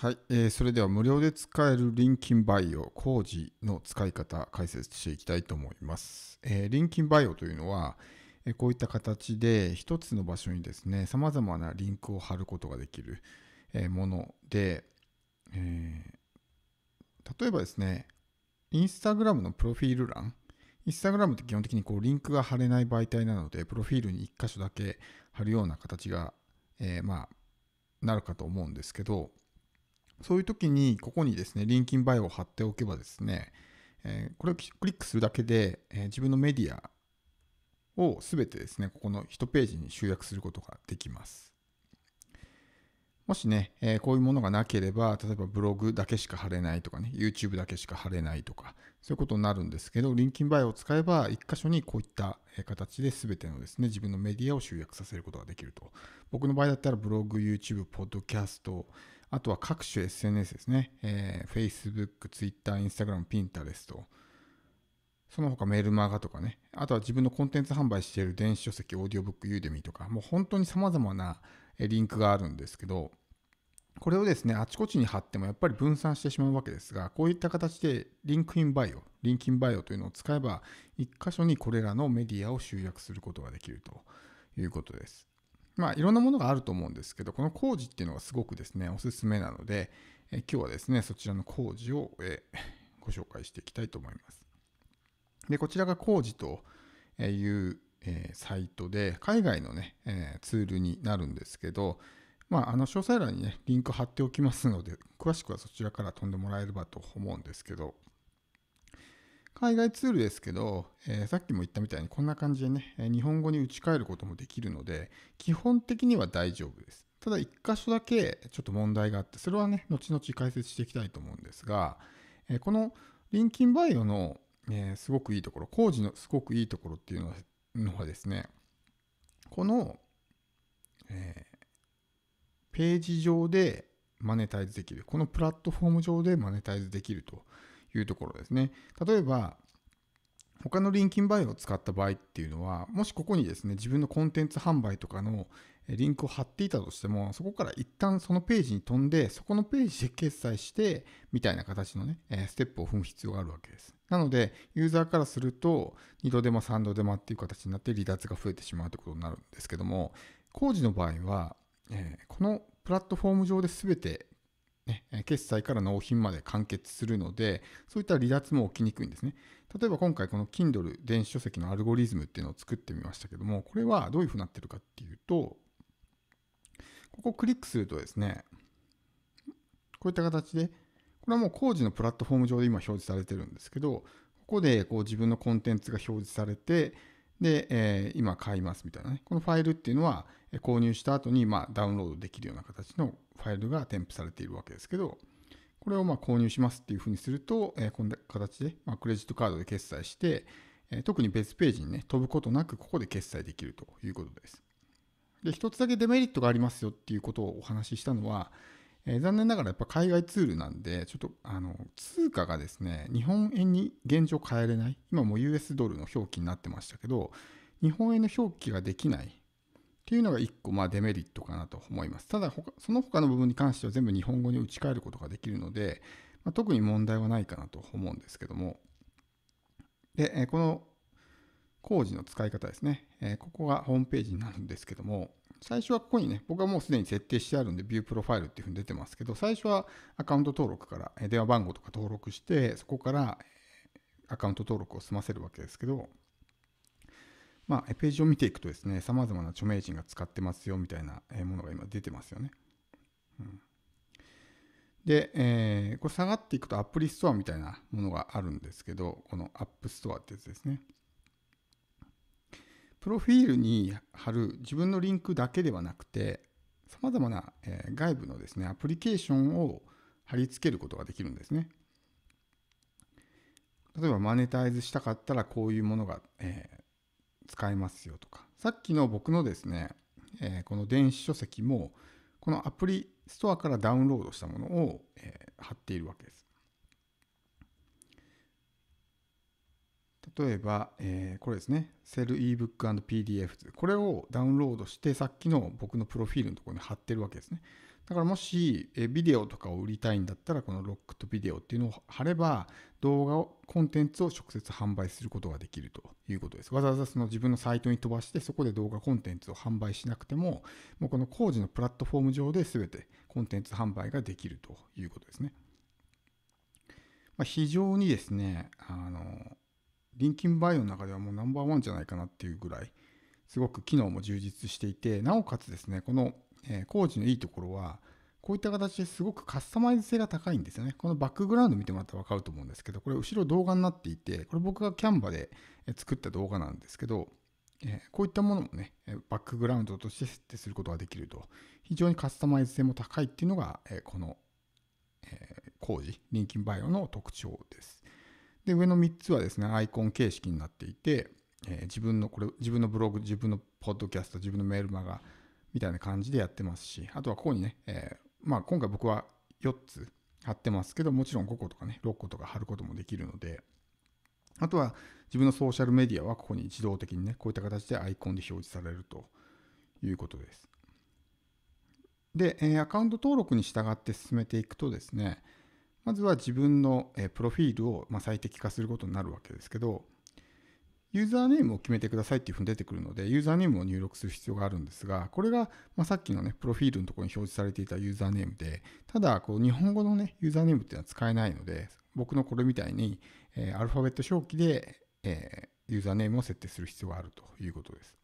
はい、えー、それでは無料で使えるリンキンバイオ工事の使い方解説していきたいと思います。えー、リンキンバイオというのは、えー、こういった形で一つの場所にですね、さまざまなリンクを貼ることができる、えもので、え例えばですね、インスタグラムのプロフィール欄、インスタグラムって基本的にこうリンクが貼れない媒体なので、プロフィールに1箇所だけ貼るような形が、えまあ、なるかと思うんですけど、そういう時にここにですね、リンキンバイオを貼っておけばですね、えこれをクリックするだけで、え自分のメディアを全てですね、ここの1ページに集約することができます。もしね、えこういうものがなければ、例えばブログだけしか貼れないとかね、YouTube だけしか貼れないとか、そういうことになるんですけど、リンキンバイオを使えば、1箇所にこういった形で全てのですね、自分のメディアを集約させることができると。僕の場合だったらブログ、YouTube、ポッドキャスト、あとは各種 SNS ですね、えー、Facebook、Twitter、Instagram、Pinterest、その他メールマガとかね、あとは自分のコンテンツ販売している電子書籍、オーディオブック、ユーデミとか、もう本当に様々なリンクがあるんですけど、これをですね、あちこちに貼ってもやっぱり分散してしまうわけですが、こういった形でリンクインバイオ、リンクインバイオというのを使えば、1箇所にこれらのメディアを集約することができるということです。まあ、いろんなものがあると思うんですけど、この工事っていうのがすごくですね、おすすめなので、え今日はですね、そちらの工事を、えご紹介していきたいと思います。で、こちらが工事という、えサイトで、海外のね、えツールになるんですけど、まあ、あの詳細欄にね、リンク貼っておきますので、詳しくはそちらから飛んでもらえればと思うんですけど、海外ツールですけど、えー、さっきも言ったみたいにこんな感じでね、日本語に打ち替えることもできるので、基本的には大丈夫です。ただ一箇所だけちょっと問題があって、それはね、後々解説していきたいと思うんですが、えー、このリンキンバイオの、えー、すごくいいところ、工事のすごくいいところっていうのはですね、この、えページ上でマネタイズできる、このプラットフォーム上でマネタイズできるというところですね。例えば、他のリンキンバイオを使った場合っていうのは、もしここにですね、自分のコンテンツ販売とかのリンクを貼っていたとしても、そこから一旦そのページに飛んで、そこのページで決済して、みたいな形のね、ステップを踏む必要があるわけです。なので、ユーザーからすると、2度でも3度でもっていう形になって離脱が増えてしまうということになるんですけども、工事の場合は、えこのプラットフォーム上で全てね、決済から納品まで完結するので、そういった離脱も起きにくいんですね。例えば今回この Kindle 電子書籍のアルゴリズムっていうのを作ってみましたけども、これはどういうふうになってるかっていうと、ここをクリックするとですね、こういった形で、これはもう工事のプラットフォーム上で今表示されてるんですけど、ここでこう自分のコンテンツが表示されて、で、えー、今買いますみたいなね。このファイルっていうのは、購入した後にまダウンロードできるような形のファイルが添付されているわけですけど、これをま購入しますっていうふうにすると、えこんな形で、まクレジットカードで決済して、え特に別ページにね、飛ぶことなくここで決済できるということです。で、一つだけデメリットがありますよっていうことをお話ししたのは、え残念ながらやっぱ海外ツールなんで、ちょっとあの通貨がですね、日本円に現状変えれない、今も US ドルの表記になってましたけど、日本円の表記ができない、っていうのが1個まあデメリットかなと思います。ただ、その他の部分に関しては全部日本語に打ち替えることができるので、まあ、特に問題はないかなと思うんですけども。で、この工事の使い方ですね。ここがホームページになるんですけども、最初はここにね、僕はもうすでに設定してあるんで、ビュープロファイルっていうふうに出てますけど、最初はアカウント登録から、電話番号とか登録して、そこからアカウント登録を済ませるわけですけど、まあ、ページを見ていくとですね、さまざまな著名人が使ってますよみたいなものが今出てますよね。うん、で、えー、これ下がっていくとアプリストアみたいなものがあるんですけど、このアップストアってやつですね。プロフィールに貼る自分のリンクだけではなくて、さまざまな外部のですね、アプリケーションを貼り付けることができるんですね。例えばマネタイズしたかったらこういうものが、え使えますよとか、さっきの僕のですね、えー、この電子書籍も、このアプリストアからダウンロードしたものを、えー、貼っているわけです。例えば、えー、これですね、セル ebook&PDF これをダウンロードして、さっきの僕のプロフィールのところに貼ってるわけですね。だからもしビデオとかを売りたいんだったらこのロックとビデオっていうのを貼れば動画をコンテンツを直接販売することができるということです。わざわざその自分のサイトに飛ばしてそこで動画コンテンツを販売しなくてももうこの工事のプラットフォーム上で全てコンテンツ販売ができるということですね。まあ、非常にですね、あの、リンキンバイオの中ではもうナンバーワンじゃないかなっていうぐらいすごく機能も充実していてなおかつですねこのえ工事のいいところは、こういった形ですごくカスタマイズ性が高いんですよね。このバックグラウンド見てもらったら分かると思うんですけど、これ後ろ動画になっていて、これ僕がキャンバで作った動画なんですけど、えこういったものもね、バックグラウンドとして設定することができると、非常にカスタマイズ性も高いっていうのが、えこの、え工事、リンキンバイオの特徴です。で、上の3つはですね、アイコン形式になっていて、え自分の、これ、自分のブログ、自分のポッドキャスト、自分のメールマガ、みたいな感じでやってますし、あとはここにね、えー、まあ今回僕は4つ貼ってますけど、もちろん5個とかね、6個とか貼ることもできるので、あとは自分のソーシャルメディアはここに自動的にね、こういった形でアイコンで表示されるということです。で、アカウント登録に従って進めていくとですね、まずは自分のプロフィールを最適化することになるわけですけど、ユーザーネームを決めてくださいっていうふうに出てくるので、ユーザーネームを入力する必要があるんですが、これが、まさっきのね、プロフィールのところに表示されていたユーザーネームで、ただ、こう、日本語のね、ユーザーネームっていうのは使えないので、僕のこれみたいに、えアルファベット表記で、えユーザーネームを設定する必要があるということです。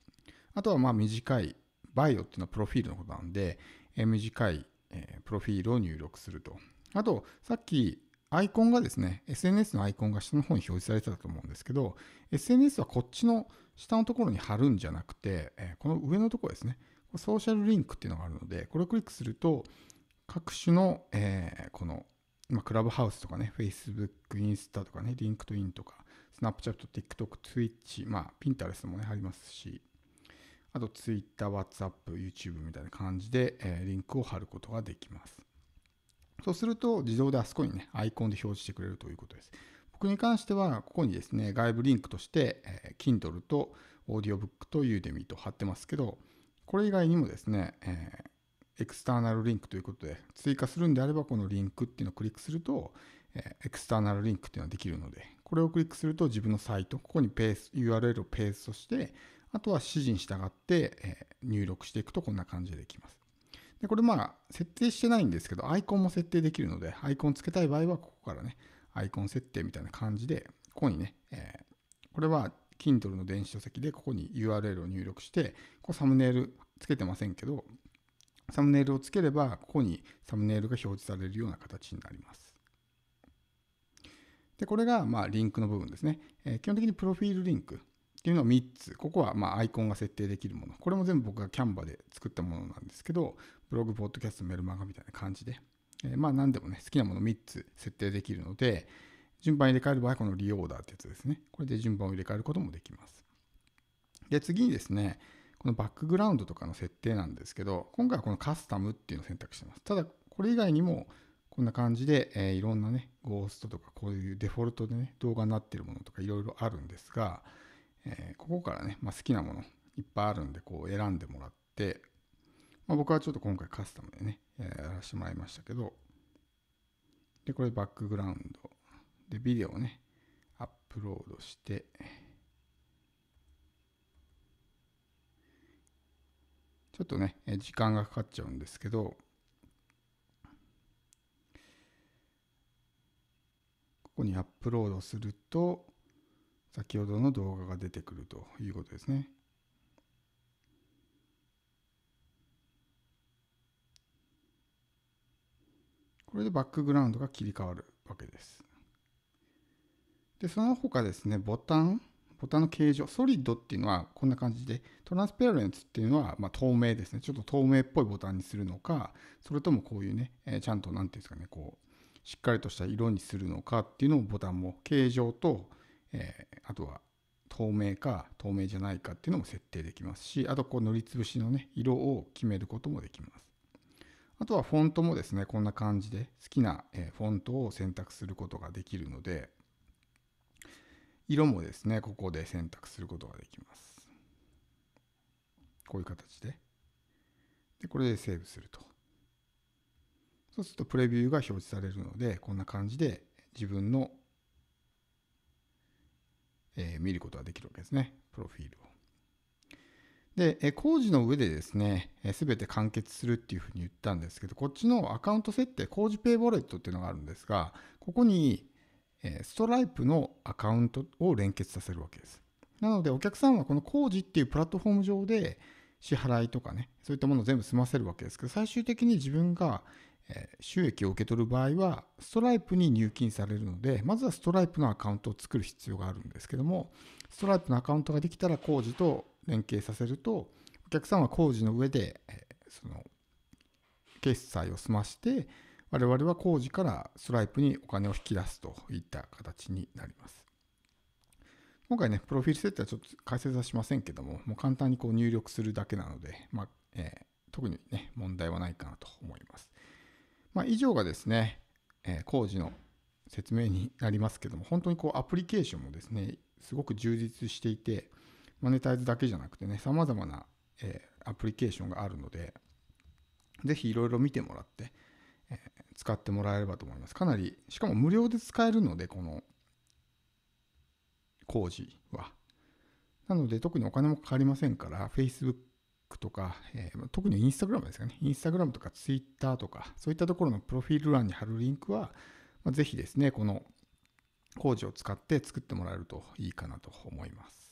あとは、まあ、短い、バイオっていうのはプロフィールのことなんで、え短い、えプロフィールを入力すると。あと、さっき、アイコンがですね、SNS のアイコンが下の方に表示されてたと思うんですけど、SNS はこっちの下のところに貼るんじゃなくて、この上のところですね、ソーシャルリンクっていうのがあるので、これをクリックすると、各種の、えー、この、まあ、クラブハウスとかね、Facebook、インスタとかね、LinkedIn とか、Snapchat、TikTok、Twitch、まあ、Pinterest もね、ありますし、あと Twitter、WhatsApp、YouTube みたいな感じで、えー、リンクを貼ることができます。そうすると自動であそこにね、アイコンで表示してくれるということです。僕に関しては、ここにですね、外部リンクとして、え Kindle と Audiobook と Udemy と貼ってますけど、これ以外にもですね、えエクスターナルリンクということで、追加するんであれば、このリンクっていうのをクリックすると、えエクスターナルリンクっていうのはできるので、これをクリックすると自分のサイト、ここにペース、URL をペースとして、あとは指示に従って、え入力していくとこんな感じでできます。で、これまあ、設定してないんですけど、アイコンも設定できるので、アイコンつけたい場合は、ここからね、アイコン設定みたいな感じで、ここにね、えー、これは Kindle の電子書籍で、ここに URL を入力して、こうサムネイルつけてませんけど、サムネイルをつければ、ここにサムネイルが表示されるような形になります。で、これが、まあ、リンクの部分ですね。えー、基本的にプロフィールリンク。っていうのを3つ。ここはまアイコンが設定できるもの。これも全部僕がキャンバで作ったものなんですけど、ブログ、ポッドキャスト、メルマガみたいな感じで、えー、まあ何でもね、好きなもの3つ設定できるので、順番入れ替える場合はこのリオーダーってやつですね。これで順番を入れ替えることもできます。で、次にですね、このバックグラウンドとかの設定なんですけど、今回はこのカスタムっていうのを選択してます。ただ、これ以外にも、こんな感じで、えー、いろんなね、ゴーストとか、こういうデフォルトでね、動画になってるものとかいろいろあるんですが、えー、ここからね、まあ、好きなものいっぱいあるんでこう選んでもらって、まあ、僕はちょっと今回カスタムでね、やらせてもらいましたけどでこれバックグラウンドでビデオをねアップロードしてちょっとね時間がかかっちゃうんですけどここにアップロードすると先ほどの動画が出てくるということですね。これでバックグラウンドが切り替わるわけです。で、その他ですね、ボタン、ボタンの形状、ソリッドっていうのはこんな感じで、トランスペアレンツっていうのはま透明ですね。ちょっと透明っぽいボタンにするのか、それともこういうね、えちゃんと何て言うんですかね、こう、しっかりとした色にするのかっていうのをボタンも形状と、えー、あとは透明か透明じゃないかっていうのも設定できますし、あとこう塗りつぶしのね、色を決めることもできます。あとはフォントもですね、こんな感じで好きなフォントを選択することができるので、色もですね、ここで選択することができます。こういう形で。で、これでセーブすると。そうするとプレビューが表示されるので、こんな感じで自分のえー、見ることができるわけですね。プロフィールを。で、え工事の上でですね、す、べ、て完結するっていうふうに言ったんですけど、こっちのアカウント設定、工事ペイボレットっていうのがあるんですが、ここに、えストライプのアカウントを連結させるわけです。なので、お客さんはこの工事っていうプラットフォーム上で支払いとかね、そういったものを全部済ませるわけですけど、最終的に自分が収益を受け取る場合はストライプに入金されるのでまずはストライプのアカウントを作る必要があるんですけどもストライプのアカウントができたら工事と連携させるとお客さんは工事の上でその決済を済まして我々は工事からストライプにお金を引き出すといった形になります今回ねプロフィール設定はちょっと解説はしませんけどももう簡単にこう入力するだけなので、まあ、えー、特にね問題はないかなと思いますまあ、以上がですね、えー、工事の説明になりますけども、本当にこうアプリケーションもですね、すごく充実していて、マネタイズだけじゃなくてね、様々な、えー、アプリケーションがあるので、ぜひいろいろ見てもらって、えー、使ってもらえればと思います。かなり、しかも無料で使えるので、この工事は。なので特にお金もかかりませんから、Facebook とか、えー、特に Instagram ですよね、Instagram とか Twitter とか、そういったところのプロフィール欄に貼るリンクは、まあ、ぜひですね、この工事を使って作ってもらえるといいかなと思います。